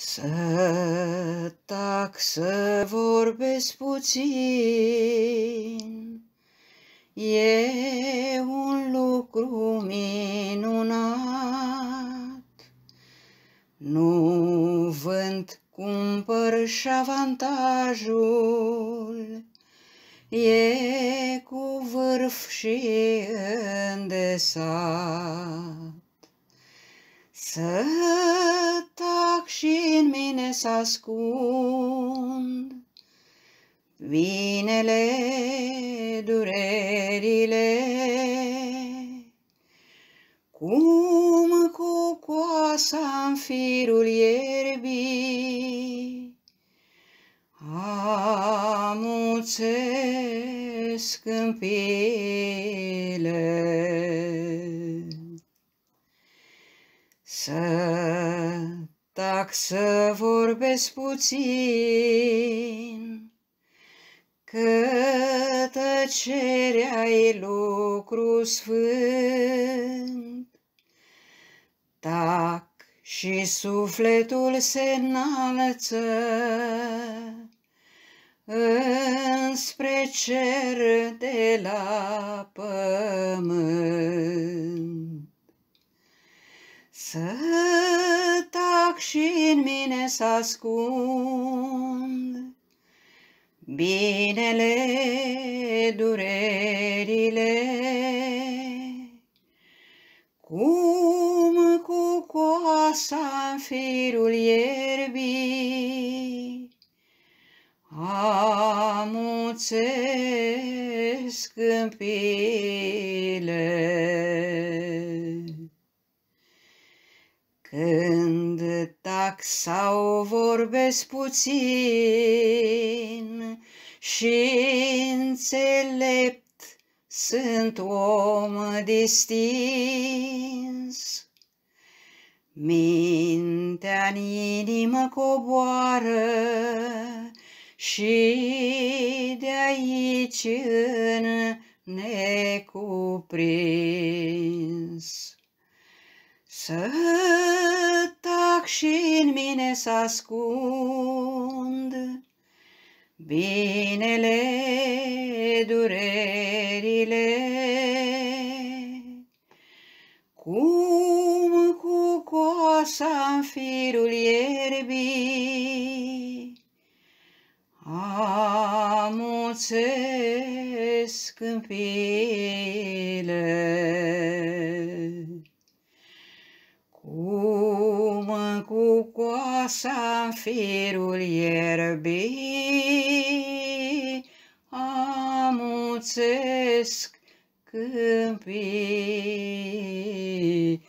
Să tac, să vorbesc puțin, e un lucru minunat. Nu vând, cumpăr și avantajul, e cu vârf și îndesat. Să să ascund. Vinele, durerile, cum cu coasa în firul ierbii, amuțesc câmpile. Să fac să vorbesc puțin, că tăcerea e lucru sfânt. Tac și sufletul se înalță înspre cer de la pământ. Să fac și în mine să ascund. Binele, durerile, cum cu coasa în firul ierbii, amuțesc câmpile. Când tac sau vorbesc puțin și înțelept sunt om distins. Mintea în inimă coboară și de aici în necuprins. Să și în mine să ascund. Binele, durerile, cum cu coasa în firul ierbii, în câmpile. cu coasa firul ierbii, amuțesc câmpii.